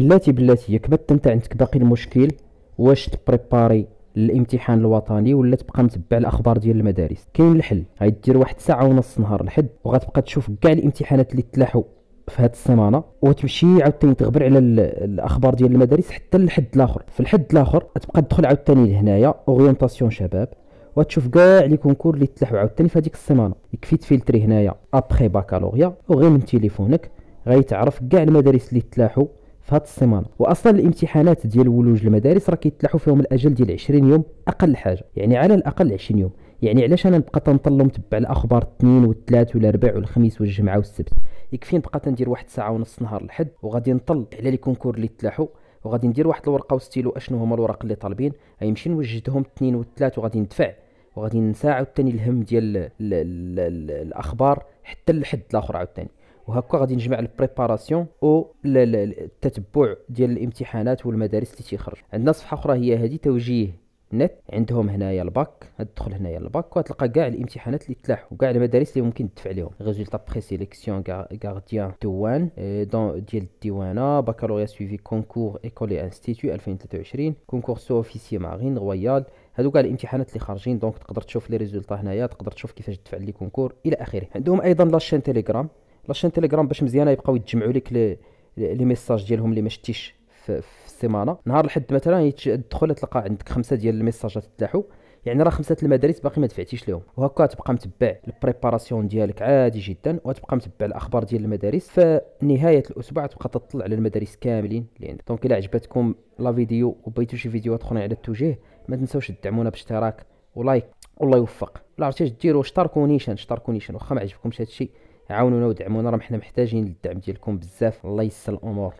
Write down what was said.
بلاتي بلاتي ياك انت عندك باقي المشكل واش تبريباري الامتحان الوطني ولا تبقى متبع الاخبار ديال المدارس كاين الحل غيدير واحد ساعه ونص نهار الحد وغتبقى تشوف كاع الامتحانات اللي تلاحوا في هاد السيمانه وتمشي عاوتاني تغبر على الاخبار ديال المدارس حتى للحد الاخر في الحد الاخر تبقى تدخل عاوتاني لهنايا اورينتاسيون شباب وتشوف كاع لي كونكور اللي تلاحوا عاوتاني في هذيك السيمانه يكفي تفلتري هنايا ابخي باكالوريا وغير من تليفونك غيتعرف كاع المدارس اللي تلاحوا في هذه السيمانه واصلا الامتحانات ديال ولوج المدارس راه كيتلاحوا فيهم الاجل ديال 20 يوم اقل حاجه يعني على الاقل 20 يوم يعني علاش انا نبقى تنطل ونتبع الاخبار الاثنين والثلاث والاربع والخميس والجمعه والسبت يكفي نبقى تندير واحد ساعه ونص نهار الحد وغادي نطل على لي كونكور اللي تلاحوا وغادي ندير واحد الورقه وستيلو اشنو هما الوراق اللي طالبين غيمشي نوجدهم الاثنين والثلاث وغادي ندفع وغادي نساعد ثاني الهم ديال الاخبار حتى الحد الاخر عاوتاني وهكا غادي نجمع البريباراسيون او التتبع ديال الامتحانات والمدارس اللي تيخرج عندنا صفحه اخرى هي هذه توجيه نت عندهم هنايا الباك تدخل هنايا الباك وتلقى كاع الامتحانات اللي تلاح وكاع المدارس اللي ممكن تدفع لهم ريزولتا بري سيليكسيون غارديان دوان آه، دون ديال الديوانه بكالوريا سويفي كونكور ايكولي انستيتو 2023 كونكور سو اوفيسي مارين رويال هادو كاع الامتحانات اللي خارجين دونك تقدر تشوف لي ريزولتا هنايا تقدر تشوف كيفاش تدفع لي كونكور الى اخره عندهم ايضا لاشين تيليجرام لاشين تيليجرام باش مزيانه يبقاو يتجمعوا لك لي, ميساج ديالهم اللي ما شتيش في, في السيمانه نهار الحد مثلا تدخل تلقى عندك خمسه ديال الميساجات تلاحوا يعني راه خمسه المدارس باقي ما دفعتيش لهم وهكا تبقى متبع البريباراسيون ديالك عادي جدا وتبقى متبع الاخبار ديال المدارس فنهايه الاسبوع تبقى تطلع على المدارس كاملين اللي يعني عندك دونك الا عجبتكم لا فيديو وبغيتو شي فيديوهات اخرين على التوجيه ما تنساوش تدعمونا باشتراك ولايك والله يوفق لا عرفتي اش ديروا اشتركوا نيشان اشتركوا نيشان واخا ما عجبكمش هادشي عاونونا ودعمونا راه حنا محتاجين للدعم ديالكم بزاف الله يسهل الامور